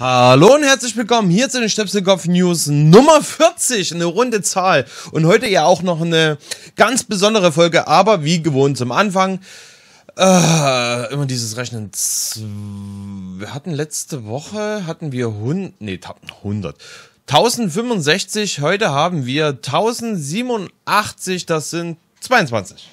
Hallo und herzlich willkommen hier zu den Stöpselkopf News Nummer 40, eine runde Zahl. Und heute ja auch noch eine ganz besondere Folge, aber wie gewohnt zum Anfang. Äh, immer dieses Rechnen. Wir hatten letzte Woche, hatten wir 100, nee, 100. 1065, heute haben wir 1087, das sind 22.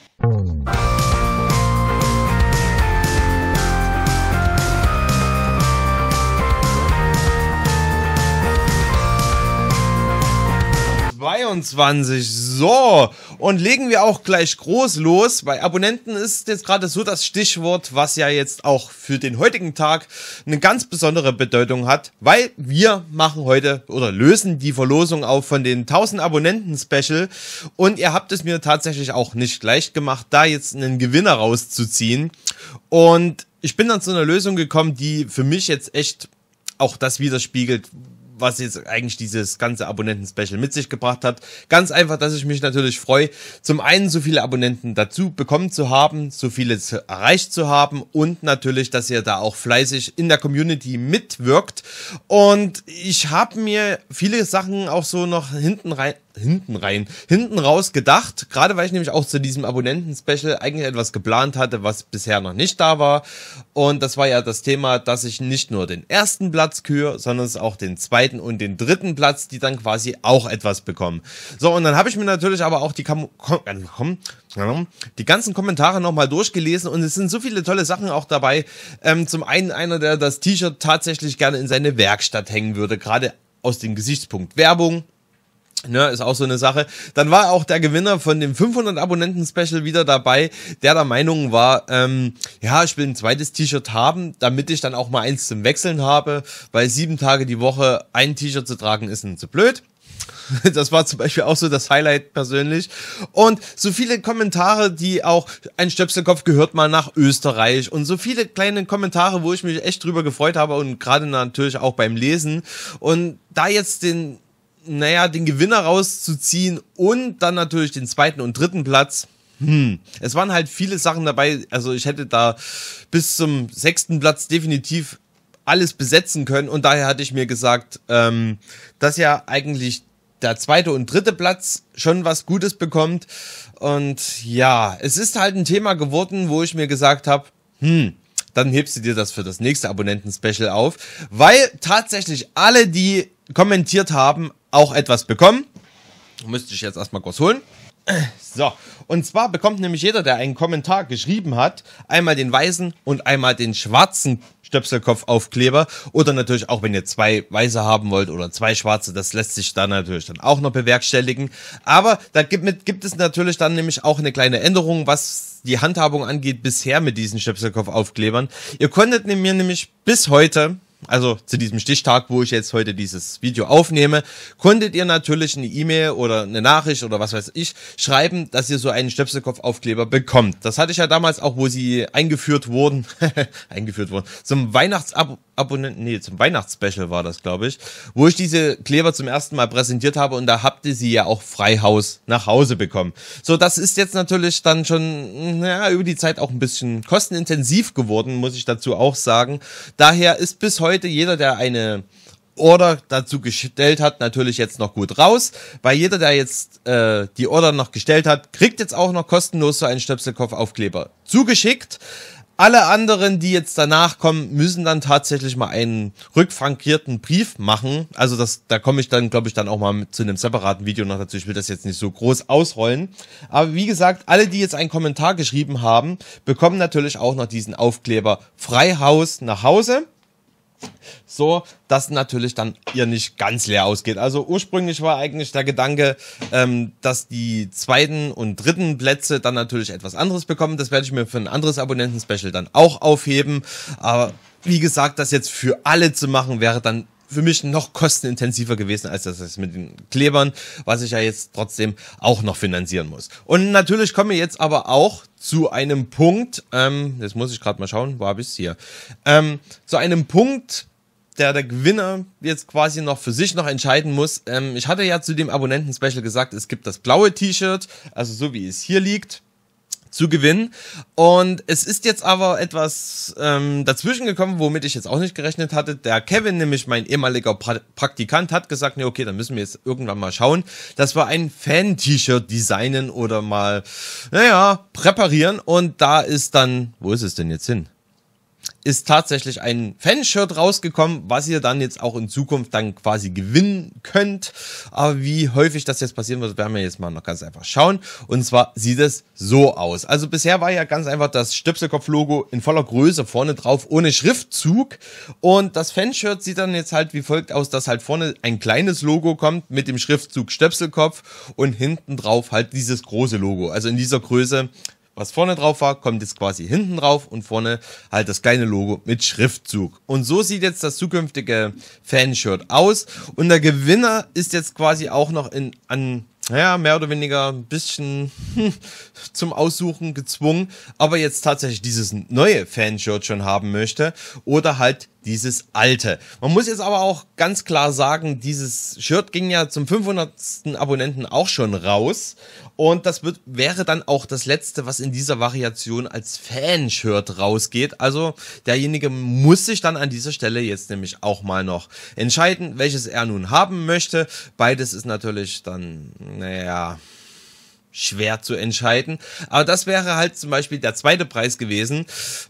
23. So, und legen wir auch gleich groß los. Bei Abonnenten ist jetzt gerade so das Stichwort, was ja jetzt auch für den heutigen Tag eine ganz besondere Bedeutung hat, weil wir machen heute oder lösen die Verlosung auf von den 1000 Abonnenten Special und ihr habt es mir tatsächlich auch nicht leicht gemacht, da jetzt einen Gewinner rauszuziehen. Und ich bin dann zu einer Lösung gekommen, die für mich jetzt echt auch das widerspiegelt, was jetzt eigentlich dieses ganze Abonnenten-Special mit sich gebracht hat. Ganz einfach, dass ich mich natürlich freue, zum einen so viele Abonnenten dazu bekommen zu haben, so viele zu, erreicht zu haben und natürlich, dass ihr da auch fleißig in der Community mitwirkt. Und ich habe mir viele Sachen auch so noch hinten rein hinten rein, hinten raus gedacht, gerade weil ich nämlich auch zu diesem Abonnenten-Special eigentlich etwas geplant hatte, was bisher noch nicht da war. Und das war ja das Thema, dass ich nicht nur den ersten Platz kühe, sondern es auch den zweiten und den dritten Platz, die dann quasi auch etwas bekommen. So, und dann habe ich mir natürlich aber auch die, Kam äh, ähm, die ganzen Kommentare nochmal durchgelesen und es sind so viele tolle Sachen auch dabei. Ähm, zum einen einer, der das T-Shirt tatsächlich gerne in seine Werkstatt hängen würde, gerade aus dem Gesichtspunkt Werbung. Ne, ist auch so eine Sache. Dann war auch der Gewinner von dem 500 Abonnenten Special wieder dabei, der der Meinung war, ähm, ja, ich will ein zweites T-Shirt haben, damit ich dann auch mal eins zum Wechseln habe, weil sieben Tage die Woche ein T-Shirt zu tragen ist nicht zu blöd. Das war zum Beispiel auch so das Highlight persönlich. Und so viele Kommentare, die auch ein Stöpselkopf gehört mal nach Österreich und so viele kleine Kommentare, wo ich mich echt drüber gefreut habe und gerade natürlich auch beim Lesen. Und da jetzt den naja, den Gewinner rauszuziehen und dann natürlich den zweiten und dritten Platz. Hm. Es waren halt viele Sachen dabei. Also ich hätte da bis zum sechsten Platz definitiv alles besetzen können. Und daher hatte ich mir gesagt, ähm, dass ja eigentlich der zweite und dritte Platz schon was Gutes bekommt. Und ja, es ist halt ein Thema geworden, wo ich mir gesagt habe, hm, dann hebst du dir das für das nächste Abonnenten-Special auf. Weil tatsächlich alle, die kommentiert haben, auch etwas bekommen. Müsste ich jetzt erstmal kurz holen. So, und zwar bekommt nämlich jeder, der einen Kommentar geschrieben hat, einmal den weißen und einmal den schwarzen Stöpselkopfaufkleber. Oder natürlich auch, wenn ihr zwei weiße haben wollt oder zwei schwarze, das lässt sich dann natürlich dann auch noch bewerkstelligen. Aber da gibt, gibt es natürlich dann nämlich auch eine kleine Änderung, was die Handhabung angeht bisher mit diesen Stöpselkopfaufklebern. Ihr konntet mir nämlich bis heute also zu diesem Stichtag, wo ich jetzt heute dieses Video aufnehme, konntet ihr natürlich eine E-Mail oder eine Nachricht oder was weiß ich schreiben, dass ihr so einen Stöpselkopfaufkleber bekommt. Das hatte ich ja damals auch, wo sie eingeführt wurden, eingeführt wurden, zum Weihnachtsab Abonnenten, nee, zum Weihnachtsspecial war das, glaube ich, wo ich diese Kleber zum ersten Mal präsentiert habe und da habt ihr sie ja auch Freihaus nach Hause bekommen. So, das ist jetzt natürlich dann schon, naja, über die Zeit auch ein bisschen kostenintensiv geworden, muss ich dazu auch sagen. Daher ist bis heute jeder, der eine Order dazu gestellt hat, natürlich jetzt noch gut raus, weil jeder, der jetzt äh, die Order noch gestellt hat, kriegt jetzt auch noch kostenlos so einen Stöpselkopf-Aufkleber zugeschickt. Alle anderen, die jetzt danach kommen, müssen dann tatsächlich mal einen rückfrankierten Brief machen. Also das, da komme ich dann, glaube ich, dann auch mal mit, zu einem separaten Video noch dazu. Ich will das jetzt nicht so groß ausrollen. Aber wie gesagt, alle, die jetzt einen Kommentar geschrieben haben, bekommen natürlich auch noch diesen Aufkleber Freihaus nach Hause so dass natürlich dann ihr nicht ganz leer ausgeht. Also ursprünglich war eigentlich der Gedanke, ähm, dass die zweiten und dritten Plätze dann natürlich etwas anderes bekommen. Das werde ich mir für ein anderes Abonnenten-Special dann auch aufheben. Aber wie gesagt, das jetzt für alle zu machen, wäre dann für mich noch kostenintensiver gewesen als das mit den Klebern, was ich ja jetzt trotzdem auch noch finanzieren muss. Und natürlich kommen wir jetzt aber auch zu einem Punkt, ähm, jetzt muss ich gerade mal schauen, wo habe ich es hier, ähm, zu einem Punkt, der der Gewinner jetzt quasi noch für sich noch entscheiden muss. Ähm, ich hatte ja zu dem Abonnenten-Special gesagt, es gibt das blaue T-Shirt, also so wie es hier liegt zu gewinnen. Und es ist jetzt aber etwas ähm, dazwischen gekommen, womit ich jetzt auch nicht gerechnet hatte. Der Kevin, nämlich mein ehemaliger pra Praktikant, hat gesagt, nee, okay, dann müssen wir jetzt irgendwann mal schauen, dass wir ein Fan-T-Shirt designen oder mal, naja, präparieren. Und da ist dann, wo ist es denn jetzt hin? ist tatsächlich ein Fanshirt rausgekommen, was ihr dann jetzt auch in Zukunft dann quasi gewinnen könnt. Aber wie häufig das jetzt passieren wird, werden wir jetzt mal noch ganz einfach schauen. Und zwar sieht es so aus. Also bisher war ja ganz einfach das Stöpselkopf-Logo in voller Größe vorne drauf, ohne Schriftzug. Und das Fanshirt sieht dann jetzt halt wie folgt aus, dass halt vorne ein kleines Logo kommt mit dem Schriftzug Stöpselkopf und hinten drauf halt dieses große Logo. Also in dieser Größe was vorne drauf war, kommt jetzt quasi hinten drauf und vorne halt das kleine Logo mit Schriftzug. Und so sieht jetzt das zukünftige Fanshirt aus. Und der Gewinner ist jetzt quasi auch noch in, an, naja, mehr oder weniger ein bisschen zum Aussuchen gezwungen, aber jetzt tatsächlich dieses neue Fanshirt schon haben möchte oder halt dieses alte. Man muss jetzt aber auch ganz klar sagen, dieses Shirt ging ja zum 500. Abonnenten auch schon raus und das wird, wäre dann auch das letzte, was in dieser Variation als Fanshirt rausgeht. Also derjenige muss sich dann an dieser Stelle jetzt nämlich auch mal noch entscheiden, welches er nun haben möchte. Beides ist natürlich dann, naja, schwer zu entscheiden. Aber das wäre halt zum Beispiel der zweite Preis gewesen.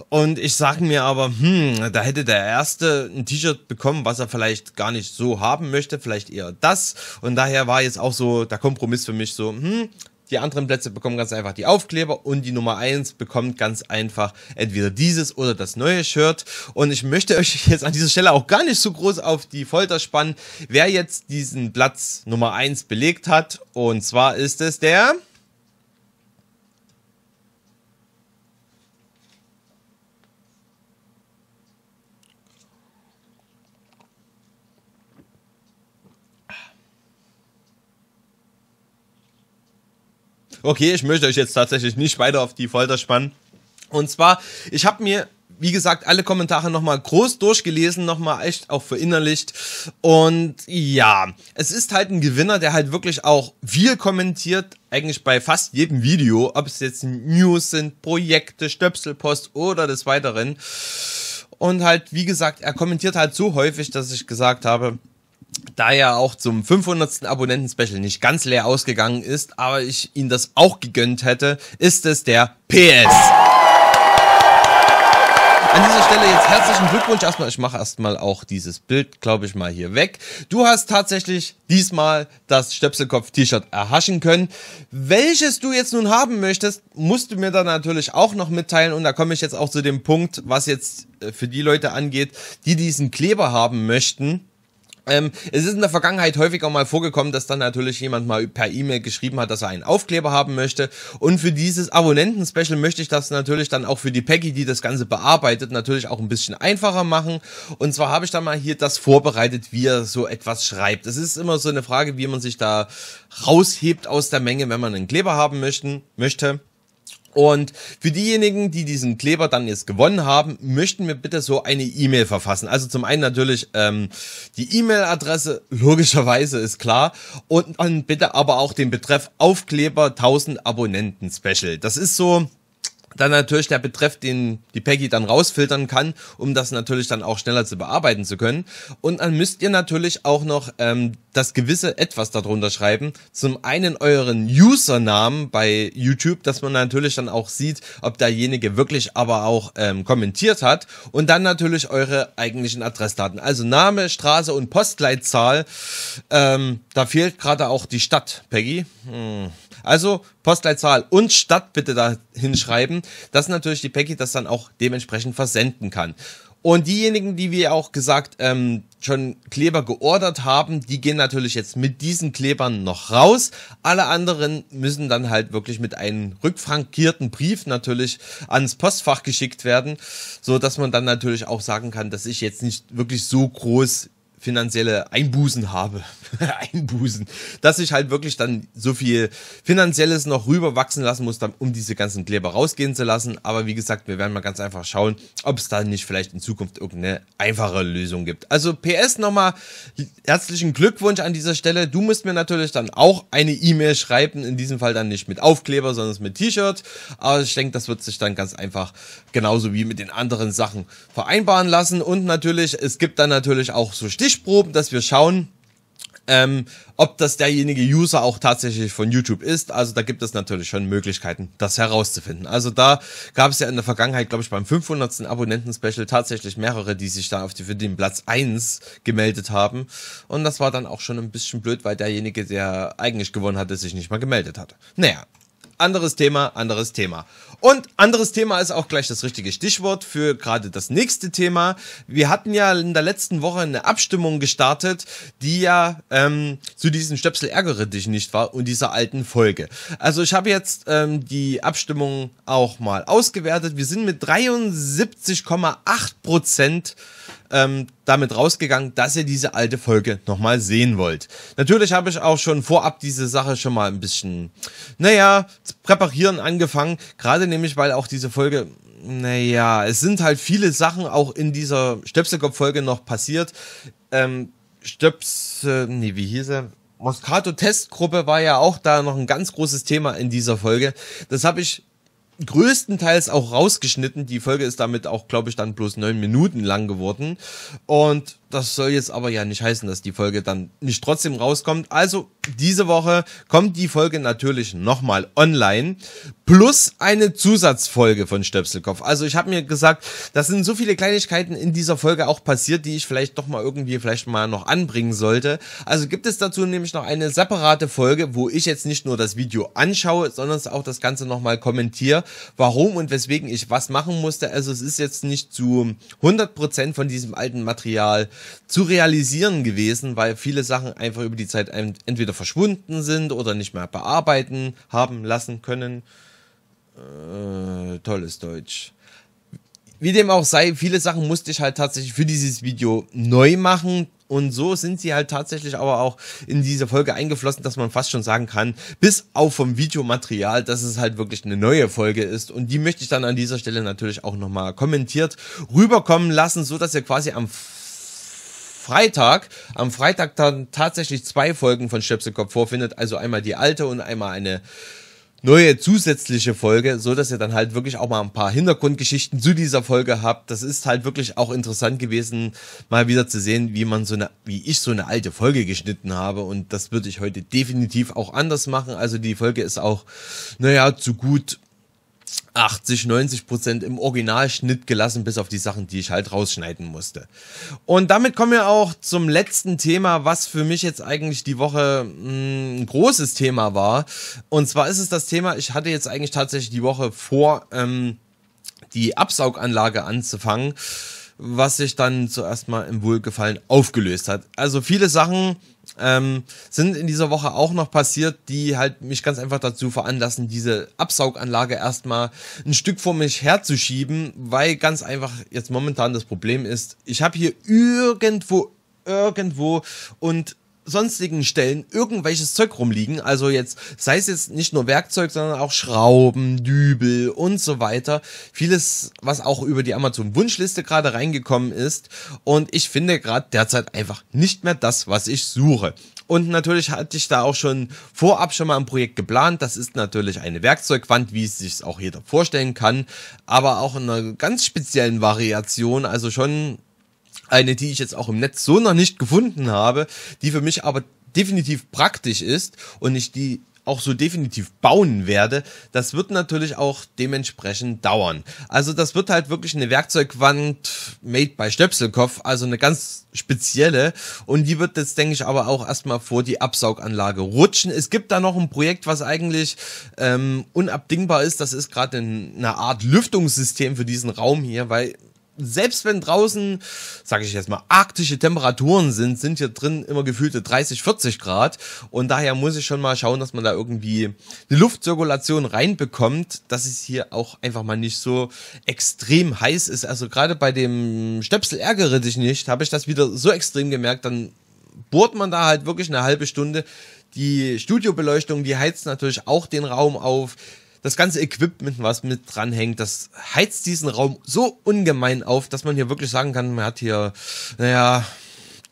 Und ich sage mir aber, hm, da hätte der erste ein T-Shirt bekommen, was er vielleicht gar nicht so haben möchte, vielleicht eher das. Und daher war jetzt auch so der Kompromiss für mich so, hm, die anderen Plätze bekommen ganz einfach die Aufkleber und die Nummer eins bekommt ganz einfach entweder dieses oder das neue Shirt. Und ich möchte euch jetzt an dieser Stelle auch gar nicht so groß auf die Folter spannen, wer jetzt diesen Platz Nummer eins belegt hat. Und zwar ist es der Okay, ich möchte euch jetzt tatsächlich nicht weiter auf die Folter spannen. Und zwar, ich habe mir wie gesagt, alle Kommentare nochmal groß durchgelesen, nochmal echt auch verinnerlicht. Und ja, es ist halt ein Gewinner, der halt wirklich auch viel kommentiert, eigentlich bei fast jedem Video, ob es jetzt News sind, Projekte, Stöpselpost oder des Weiteren. Und halt, wie gesagt, er kommentiert halt so häufig, dass ich gesagt habe, da ja auch zum 500. Abonnenten-Special nicht ganz leer ausgegangen ist, aber ich ihn das auch gegönnt hätte, ist es der PS. An dieser Stelle jetzt herzlichen Glückwunsch erstmal. Ich mache erstmal auch dieses Bild, glaube ich, mal hier weg. Du hast tatsächlich diesmal das Stöpselkopf-T-Shirt erhaschen können. Welches du jetzt nun haben möchtest, musst du mir dann natürlich auch noch mitteilen. Und da komme ich jetzt auch zu dem Punkt, was jetzt äh, für die Leute angeht, die diesen Kleber haben möchten ähm, es ist in der Vergangenheit häufiger mal vorgekommen, dass dann natürlich jemand mal per E-Mail geschrieben hat, dass er einen Aufkleber haben möchte. Und für dieses Abonnenten-Special möchte ich das natürlich dann auch für die Peggy, die das Ganze bearbeitet, natürlich auch ein bisschen einfacher machen. Und zwar habe ich da mal hier das vorbereitet, wie er so etwas schreibt. Es ist immer so eine Frage, wie man sich da raushebt aus der Menge, wenn man einen Kleber haben möchten, möchte. Und für diejenigen, die diesen Kleber dann jetzt gewonnen haben, möchten wir bitte so eine E-Mail verfassen. Also zum einen natürlich ähm, die E-Mail-Adresse, logischerweise ist klar. Und dann bitte aber auch den Betreff Aufkleber 1000 Abonnenten Special. Das ist so dann natürlich der Betreff, den die Peggy dann rausfiltern kann, um das natürlich dann auch schneller zu bearbeiten zu können. Und dann müsst ihr natürlich auch noch ähm, das gewisse etwas darunter schreiben. Zum einen euren Usernamen bei YouTube, dass man natürlich dann auch sieht, ob derjenige wirklich aber auch ähm, kommentiert hat. Und dann natürlich eure eigentlichen Adressdaten. Also Name, Straße und Postleitzahl. Ähm, da fehlt gerade auch die Stadt, Peggy. Hm. Also Postleitzahl und Stadt bitte da hinschreiben, dass natürlich die Peggy das dann auch dementsprechend versenden kann. Und diejenigen, die wir auch gesagt ähm, schon Kleber geordert haben, die gehen natürlich jetzt mit diesen Klebern noch raus. Alle anderen müssen dann halt wirklich mit einem rückfrankierten Brief natürlich ans Postfach geschickt werden, so dass man dann natürlich auch sagen kann, dass ich jetzt nicht wirklich so groß finanzielle Einbußen habe. Einbußen. Dass ich halt wirklich dann so viel Finanzielles noch rüberwachsen lassen muss, um diese ganzen Kleber rausgehen zu lassen. Aber wie gesagt, wir werden mal ganz einfach schauen, ob es da nicht vielleicht in Zukunft irgendeine einfache Lösung gibt. Also PS nochmal herzlichen Glückwunsch an dieser Stelle. Du musst mir natürlich dann auch eine E-Mail schreiben. In diesem Fall dann nicht mit Aufkleber, sondern mit T-Shirt. Aber ich denke, das wird sich dann ganz einfach genauso wie mit den anderen Sachen vereinbaren lassen. Und natürlich, es gibt dann natürlich auch so Stichworte Stichproben, dass wir schauen, ähm, ob das derjenige User auch tatsächlich von YouTube ist. Also da gibt es natürlich schon Möglichkeiten, das herauszufinden. Also da gab es ja in der Vergangenheit, glaube ich, beim 500. Abonnenten-Special tatsächlich mehrere, die sich da auf die, für den Platz 1 gemeldet haben. Und das war dann auch schon ein bisschen blöd, weil derjenige, der eigentlich gewonnen hatte, sich nicht mal gemeldet hatte. Naja, anderes Thema, anderes Thema. Und anderes Thema ist auch gleich das richtige Stichwort für gerade das nächste Thema. Wir hatten ja in der letzten Woche eine Abstimmung gestartet, die ja ähm, zu diesem Stöpsel ärgere dich nicht war und dieser alten Folge. Also ich habe jetzt ähm, die Abstimmung auch mal ausgewertet. Wir sind mit 73,8 Prozent ähm, damit rausgegangen, dass ihr diese alte Folge nochmal sehen wollt. Natürlich habe ich auch schon vorab diese Sache schon mal ein bisschen, naja, zu präparieren angefangen. Gerade nämlich, weil auch diese Folge naja, es sind halt viele Sachen auch in dieser Stöpselkopf-Folge noch passiert. Ähm, Stöps, äh, nee, wie hieß er? Moscato-Testgruppe war ja auch da noch ein ganz großes Thema in dieser Folge. Das habe ich größtenteils auch rausgeschnitten. Die Folge ist damit auch, glaube ich, dann bloß neun Minuten lang geworden. Und das soll jetzt aber ja nicht heißen, dass die Folge dann nicht trotzdem rauskommt. Also diese Woche kommt die Folge natürlich nochmal online. Plus eine Zusatzfolge von Stöpselkopf. Also ich habe mir gesagt, das sind so viele Kleinigkeiten in dieser Folge auch passiert, die ich vielleicht doch mal irgendwie vielleicht mal noch anbringen sollte. Also gibt es dazu nämlich noch eine separate Folge, wo ich jetzt nicht nur das Video anschaue, sondern auch das Ganze nochmal kommentiere, warum und weswegen ich was machen musste. Also es ist jetzt nicht zu 100% von diesem alten Material zu realisieren gewesen, weil viele Sachen einfach über die Zeit entweder verschwunden sind oder nicht mehr bearbeiten haben lassen können. Äh, tolles Deutsch. Wie dem auch sei, viele Sachen musste ich halt tatsächlich für dieses Video neu machen. Und so sind sie halt tatsächlich aber auch in diese Folge eingeflossen, dass man fast schon sagen kann, bis auf vom Videomaterial, dass es halt wirklich eine neue Folge ist. Und die möchte ich dann an dieser Stelle natürlich auch nochmal kommentiert rüberkommen lassen, so dass ihr quasi am Freitag, am Freitag dann tatsächlich zwei Folgen von Stöpselkopf vorfindet, also einmal die alte und einmal eine neue zusätzliche Folge, so dass ihr dann halt wirklich auch mal ein paar Hintergrundgeschichten zu dieser Folge habt. Das ist halt wirklich auch interessant gewesen, mal wieder zu sehen, wie man so eine, wie ich so eine alte Folge geschnitten habe. Und das würde ich heute definitiv auch anders machen. Also die Folge ist auch, naja, zu gut 80, 90 Prozent im Originalschnitt gelassen, bis auf die Sachen, die ich halt rausschneiden musste. Und damit kommen wir auch zum letzten Thema, was für mich jetzt eigentlich die Woche hm, ein großes Thema war. Und zwar ist es das Thema, ich hatte jetzt eigentlich tatsächlich die Woche vor, ähm, die Absauganlage anzufangen, was sich dann zuerst mal im Wohlgefallen aufgelöst hat. Also viele Sachen ähm, sind in dieser Woche auch noch passiert, die halt mich ganz einfach dazu veranlassen, diese Absauganlage erstmal ein Stück vor mich herzuschieben, weil ganz einfach jetzt momentan das Problem ist, ich habe hier irgendwo, irgendwo und sonstigen Stellen irgendwelches Zeug rumliegen. Also jetzt, sei es jetzt nicht nur Werkzeug, sondern auch Schrauben, Dübel und so weiter. Vieles, was auch über die Amazon-Wunschliste gerade reingekommen ist. Und ich finde gerade derzeit einfach nicht mehr das, was ich suche. Und natürlich hatte ich da auch schon vorab schon mal ein Projekt geplant. Das ist natürlich eine Werkzeugwand, wie es sich auch jeder vorstellen kann. Aber auch in einer ganz speziellen Variation. Also schon eine, die ich jetzt auch im Netz so noch nicht gefunden habe, die für mich aber definitiv praktisch ist und ich die auch so definitiv bauen werde, das wird natürlich auch dementsprechend dauern. Also das wird halt wirklich eine Werkzeugwand made by Stöpselkopf, also eine ganz spezielle und die wird jetzt denke ich aber auch erstmal vor die Absauganlage rutschen. Es gibt da noch ein Projekt, was eigentlich ähm, unabdingbar ist, das ist gerade eine Art Lüftungssystem für diesen Raum hier, weil selbst wenn draußen, sage ich jetzt mal, arktische Temperaturen sind, sind hier drin immer gefühlte 30, 40 Grad. Und daher muss ich schon mal schauen, dass man da irgendwie eine Luftzirkulation reinbekommt, dass es hier auch einfach mal nicht so extrem heiß ist. Also gerade bei dem Stöpsel ärgere dich nicht, habe ich das wieder so extrem gemerkt, dann bohrt man da halt wirklich eine halbe Stunde. Die Studiobeleuchtung, die heizt natürlich auch den Raum auf das ganze Equipment, was mit dranhängt, das heizt diesen Raum so ungemein auf, dass man hier wirklich sagen kann, man hat hier, naja,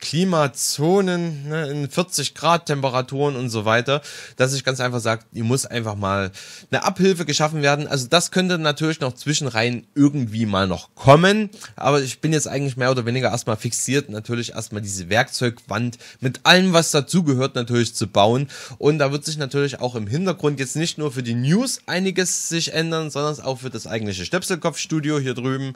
Klimazonen ne, in 40 Grad Temperaturen und so weiter, dass ich ganz einfach sage, ihr muss einfach mal eine Abhilfe geschaffen werden. Also das könnte natürlich noch zwischenrein irgendwie mal noch kommen, aber ich bin jetzt eigentlich mehr oder weniger erstmal fixiert, natürlich erstmal diese Werkzeugwand mit allem, was dazugehört, natürlich zu bauen. Und da wird sich natürlich auch im Hintergrund jetzt nicht nur für die News einiges sich ändern, sondern auch für das eigentliche Stöpselkopfstudio hier drüben.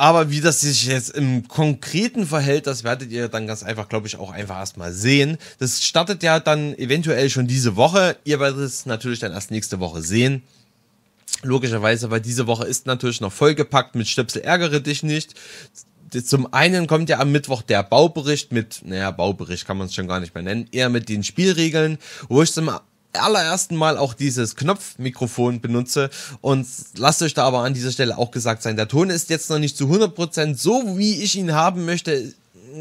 Aber wie das sich jetzt im Konkreten verhält, das werdet ihr dann ganz einfach, glaube ich, auch einfach erstmal sehen. Das startet ja dann eventuell schon diese Woche. Ihr werdet es natürlich dann erst nächste Woche sehen. Logischerweise, weil diese Woche ist natürlich noch vollgepackt mit Stöpsel ärgere dich nicht. Zum einen kommt ja am Mittwoch der Baubericht mit, naja, Baubericht kann man es schon gar nicht mehr nennen, eher mit den Spielregeln, wo ich zum allerersten Mal auch dieses Knopfmikrofon benutze. Und lasst euch da aber an dieser Stelle auch gesagt sein, der Ton ist jetzt noch nicht zu 100% so, wie ich ihn haben möchte.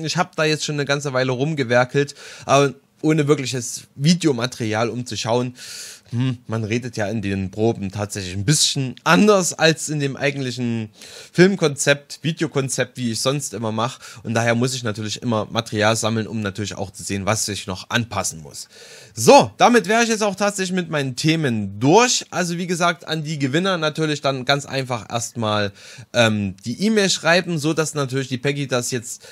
Ich habe da jetzt schon eine ganze Weile rumgewerkelt, aber äh, ohne wirkliches Videomaterial, umzuschauen. zu schauen, hm, man redet ja in den Proben tatsächlich ein bisschen anders als in dem eigentlichen Filmkonzept, Videokonzept, wie ich sonst immer mache. Und daher muss ich natürlich immer Material sammeln, um natürlich auch zu sehen, was ich noch anpassen muss. So, damit wäre ich jetzt auch tatsächlich mit meinen Themen durch. Also wie gesagt, an die Gewinner natürlich dann ganz einfach erstmal ähm, die E-Mail schreiben, so dass natürlich die Peggy das jetzt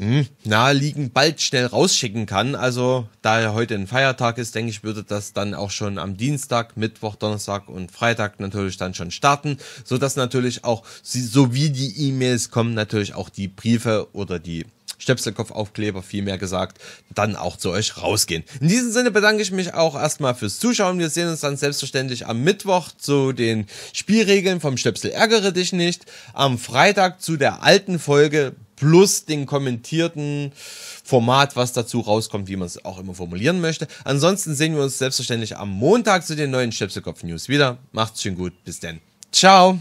mh, hm, naheliegend bald schnell rausschicken kann. Also da ja heute ein Feiertag ist, denke ich, würde das dann auch schon am Dienstag, Mittwoch, Donnerstag und Freitag natürlich dann schon starten, so dass natürlich auch, so wie die E-Mails kommen, natürlich auch die Briefe oder die Stöpselkopfaufkleber, vielmehr gesagt, dann auch zu euch rausgehen. In diesem Sinne bedanke ich mich auch erstmal fürs Zuschauen. Wir sehen uns dann selbstverständlich am Mittwoch zu den Spielregeln vom Stöpsel ärgere dich nicht. Am Freitag zu der alten Folge plus den kommentierten Format, was dazu rauskommt, wie man es auch immer formulieren möchte. Ansonsten sehen wir uns selbstverständlich am Montag zu den neuen Schäpsekopf-News wieder. Macht's schön gut. Bis denn. Ciao.